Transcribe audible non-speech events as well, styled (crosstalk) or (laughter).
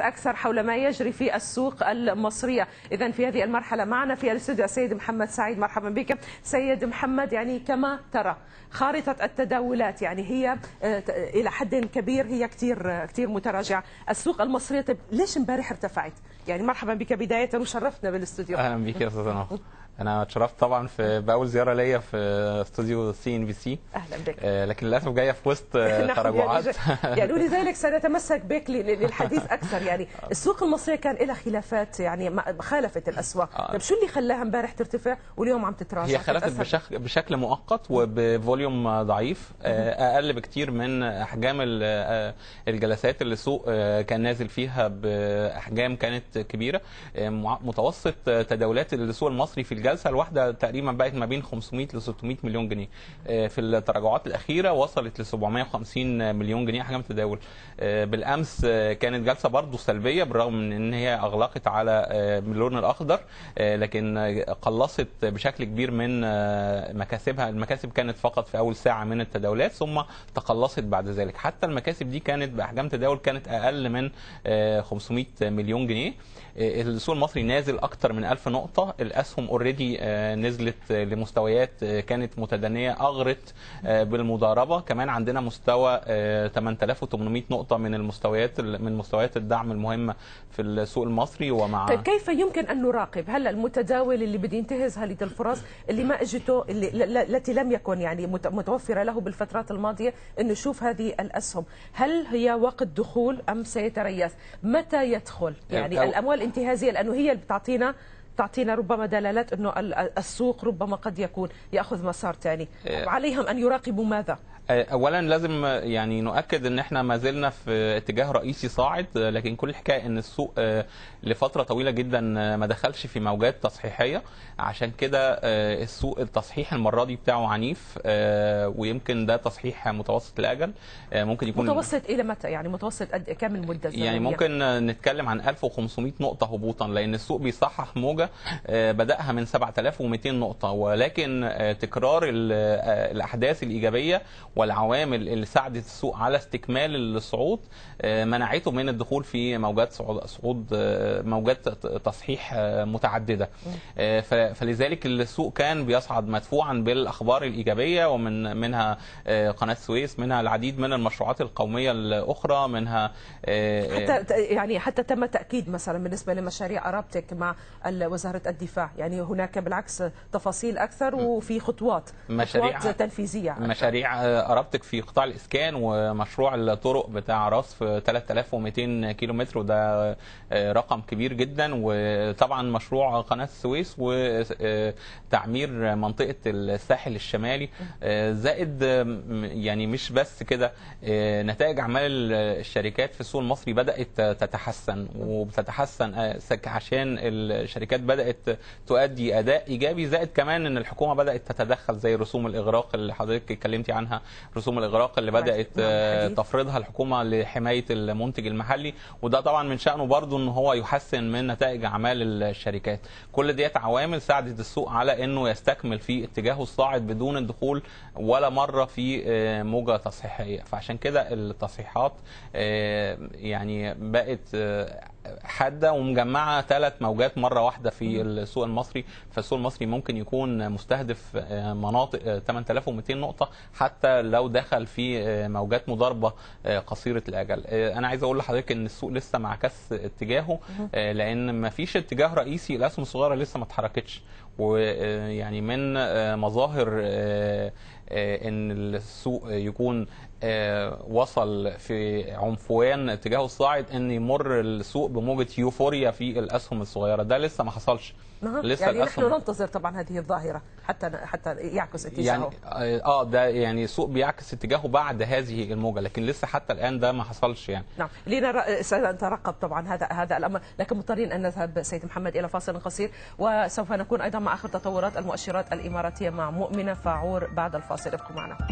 أكثر حول ما يجري في السوق المصرية إذا في هذه المرحلة معنا في الاستوديو السيد محمد سعيد مرحبا بك سيد محمد يعني كما ترى خارطة التداولات يعني هي آه، إلى حد كبير هي كثير آه، كثير متراجعة السوق المصرية طيب ليش امبارح ارتفعت يعني مرحبا بك بداية وشرفتنا بالاستوديو أهلا بك يا أستاذ انا اتشرفت طبعا في باول زياره ليا في استوديو سي ان بي سي اهلا بك آه، لكن للاسف جايه في وسط (laughs) نعم، يعني تراجعات يعني ولذلك سنتمسك بك للحديث اكثر يعني السوق المصريه كان لها خلافات يعني خالفت الاسواق آه. طب شو اللي خلاها امبارح ترتفع واليوم عم تتراجع هي خالفت بشكل, بشكل مؤقت وبفوليوم ضعيف آه، اقل بكتير من احجام آه، الجلسات اللي السوق كان نازل فيها باحجام كانت كبيره متوسط تداولات السوق المصري في الجلسه الواحده تقريبا بقت ما بين 500 ل 600 مليون جنيه في التراجعات الاخيره وصلت ل 750 مليون جنيه حجم التداول بالامس كانت جلسه برضه برضه سلبيه بالرغم من ان هي اغلقت على آه، اللون الاخضر آه، لكن قلصت بشكل كبير من آه، مكاسبها المكاسب كانت فقط في اول ساعه من التداولات ثم تقلصت بعد ذلك حتى المكاسب دي كانت باحجام تداول كانت اقل من 500 مليون جنيه السوق المصري نازل اكتر من 1000 نقطه الاسهم اوريدي نزلت لمستويات كانت متدنيه اغرت بالمضاربه كمان عندنا مستوى 8800 نقطه من المستويات من مستويات الدعم الدعم المهمه في السوق المصري ومع طيب كيف يمكن ان نراقب هلا المتداول اللي بده ينتهز هذه الفرص اللي ما اجته اللي التي لم يكن يعني متوفره له بالفترات الماضيه انه يشوف هذه الاسهم هل هي وقت دخول ام سيتريث متى يدخل طيب، يعني الاموال الانتهازيه لانه هي اللي بتعطينا تعطينا ربما دلالات أنه السوق ربما قد يكون يأخذ مسار ثاني إيه. عليهم أن يراقبوا ماذا إيه، اولا لازم يعني نؤكد ان احنا ما زلنا في اتجاه رئيسي صاعد لكن كل الحكايه ان السوق آه، لفتره طويله جدا آه، ما دخلش في موجات تصحيحيه عشان كده آه، السوق التصحيح المره دي بتاعه عنيف ويمكن ده تصحيح متوسط الاجل ممكن يكون متوسط الى متى يعني متوسط قد كام المده يعني ممكن نتكلم عن 1500 نقطه هبوطا لان السوق بيصحح موجه النهارده آه، بداها من 7200 نقطه ولكن آه، تكرار آه، الاحداث الايجابيه والعوامل اللي ساعدت السوق على استكمال الصعود منعته من الدخول في موجات صعود موجات تصحيح متعدده فلذلك السوق كان بيصعد مدفوعا بالاخبار الايجابيه ومن منها قناه السويس منها العديد من المشروعات القوميه الاخرى منها حتى يعني حتى تم تاكيد مثلا بالنسبه لمشاريع ارابتك مع وزارة الدفاع يعني هناك بالعكس تفاصيل أكثر وفي خطوات مشاريع خطوات تنفيذية مشاريع أربتك آه، في قطاع الإسكان ومشروع الطرق بتاع رصف 3200 كيلومتر وده آه، رقم كبير جدا وطبعا مشروع قناة السويس وتعمير آه، منطقة الساحل الشمالي زائد يعني مش بس كده نتائج أعمال الشركات في السوق المصري بدأت تتحسن وبتتحسن عشان الشركات بدات تؤدي اداء ايجابي زائد كمان ان الحكومه بدات تتدخل زي رسوم الاغراق اللي حضرتك اتكلمتي عنها رسوم الاغراق اللي نعم. بدات نعم، آه، تفرضها الحكومه لحمايه المنتج المحلي وده طبعا من شانه برضه ان هو يحسن من نتائج اعمال الشركات كل ديت عوامل ساعدت السوق على انه يستكمل في اتجاهه الصاعد بدون الدخول ولا مره في آه، موجه تصحيحيه فعشان كده التصحيحات آه، يعني بقت حاده ومجمعه ثلاث موجات مره واحده في السوق المصري فالسوق المصري ممكن يكون مستهدف آه، مناطق 8200 آه، نقطه حتى لو دخل في آه، موجات مضاربه قصيره الاجل انا عايز اقول لحضرتك ان السوق لسه مع كاس اتجاهه لان ما فيش اتجاه رئيسي الاسهم الصغيره لسه ما اتحركتش ويعني من آه، مظاهر آه، آه، ان السوق يكون وصل في عنفوان اتجاهه الصاعد ان يمر السوق بموجه يوفوريا في الاسهم الصغيره ده لسه ما حصلش نعم، لسه يعني نحن ننتظر طبعا هذه الظاهره حتى حتى يعكس اتجاهه يعني اه, آه، ده يعني السوق بيعكس اتجاهه بعد هذه الموجه لكن لسه حتى الان ده ما حصلش يعني نعم لينا آه، سنترقب طبعا هذا هذا الامر لكن مضطرين ان نذهب سيد محمد الى فاصل قصير وسوف نكون ايضا مع اخر تطورات المؤشرات الاماراتيه مع مؤمنه فاعور بعد الفاصل ابقوا معنا